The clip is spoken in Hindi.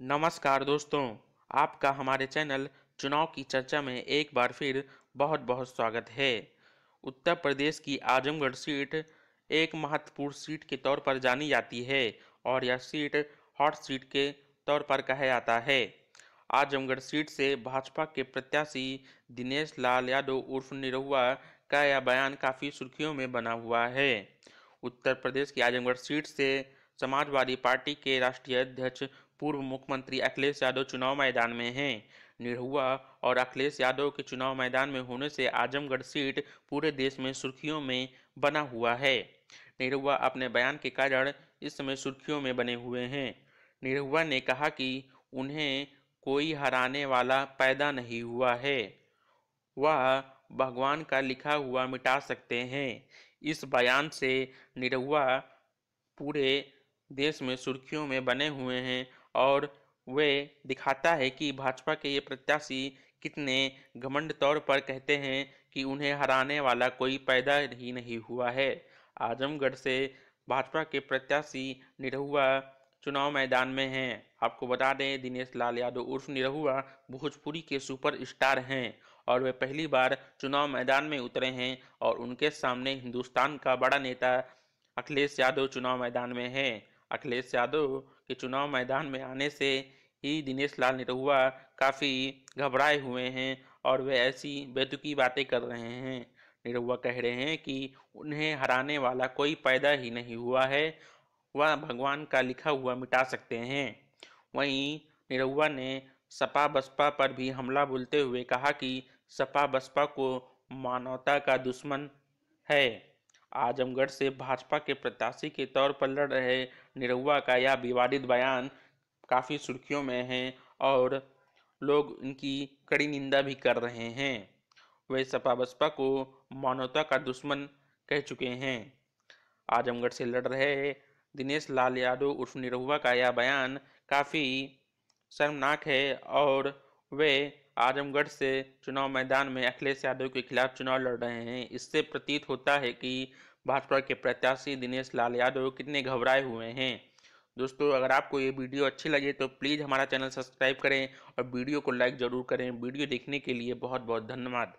नमस्कार दोस्तों आपका हमारे चैनल चुनाव की चर्चा में एक बार फिर बहुत बहुत स्वागत है उत्तर प्रदेश की आजमगढ़ सीट एक महत्वपूर्ण सीट के तौर पर जानी जाती है और यह सीट हॉट सीट के तौर पर कहा जाता है आजमगढ़ सीट से भाजपा के प्रत्याशी दिनेश लाल यादव उर्फ निरहुआ का यह बयान काफ़ी सुर्खियों में बना हुआ है उत्तर प्रदेश की आजमगढ़ सीट से समाजवादी पार्टी के राष्ट्रीय अध्यक्ष पूर्व मुख्यमंत्री अखिलेश यादव चुनाव मैदान में हैं निरहुआ और अखिलेश यादव के चुनाव मैदान में होने से आजमगढ़ सीट पूरे देश में सुर्खियों में बना हुआ है निरहुआ अपने बयान के कारण इस समय सुर्खियों में बने हुए हैं निरहुआ ने कहा कि उन्हें कोई हराने वाला पैदा नहीं हुआ है वह भगवान का लिखा हुआ मिटा सकते हैं इस बयान से निरहुआ पूरे देश में सुर्खियों में बने हुए हैं और वे दिखाता है कि भाजपा के ये प्रत्याशी कितने घमंड तौर पर कहते हैं कि उन्हें हराने वाला कोई पैदा ही नहीं हुआ है आजमगढ़ से भाजपा के प्रत्याशी निरहुआ चुनाव मैदान में हैं आपको बता दें दिनेश लाल यादव उर्फ निरहुआ भोजपुरी के सुपर स्टार हैं और वे पहली बार चुनाव मैदान में उतरे हैं और उनके सामने हिंदुस्तान का बड़ा नेता अखिलेश यादव चुनाव मैदान में हैं अखिलेश यादव के चुनाव मैदान में आने से ही दिनेश लाल निरहुआ काफ़ी घबराए हुए हैं और वे ऐसी बेतुकी बातें कर रहे हैं निरहुआ कह रहे हैं कि उन्हें हराने वाला कोई पैदा ही नहीं हुआ है वह भगवान का लिखा हुआ मिटा सकते हैं वहीं निरहुआ ने सपा बसपा पर भी हमला बोलते हुए कहा कि सपा बसपा को मानवता का दुश्मन है आजमगढ़ से भाजपा के प्रत्याशी के तौर पर लड़ रहे निरहुआ का यह विवादित बयान काफ़ी सुर्खियों में है और लोग इनकी कड़ी निंदा भी कर रहे हैं वे सपा बसपा को मानवता का दुश्मन कह चुके हैं आजमगढ़ से लड़ रहे दिनेश लाल यादव उर्फ निरहुआ का यह बयान काफ़ी शर्मनाक है और वे आजमगढ़ से चुनाव मैदान में अखिलेश यादव के खिलाफ चुनाव लड़ रहे हैं इससे प्रतीत होता है कि भाजपा के प्रत्याशी दिनेश लाल यादव कितने घबराए हुए हैं दोस्तों अगर आपको ये वीडियो अच्छी लगे तो प्लीज़ हमारा चैनल सब्सक्राइब करें और वीडियो को लाइक ज़रूर करें वीडियो देखने के लिए बहुत बहुत धन्यवाद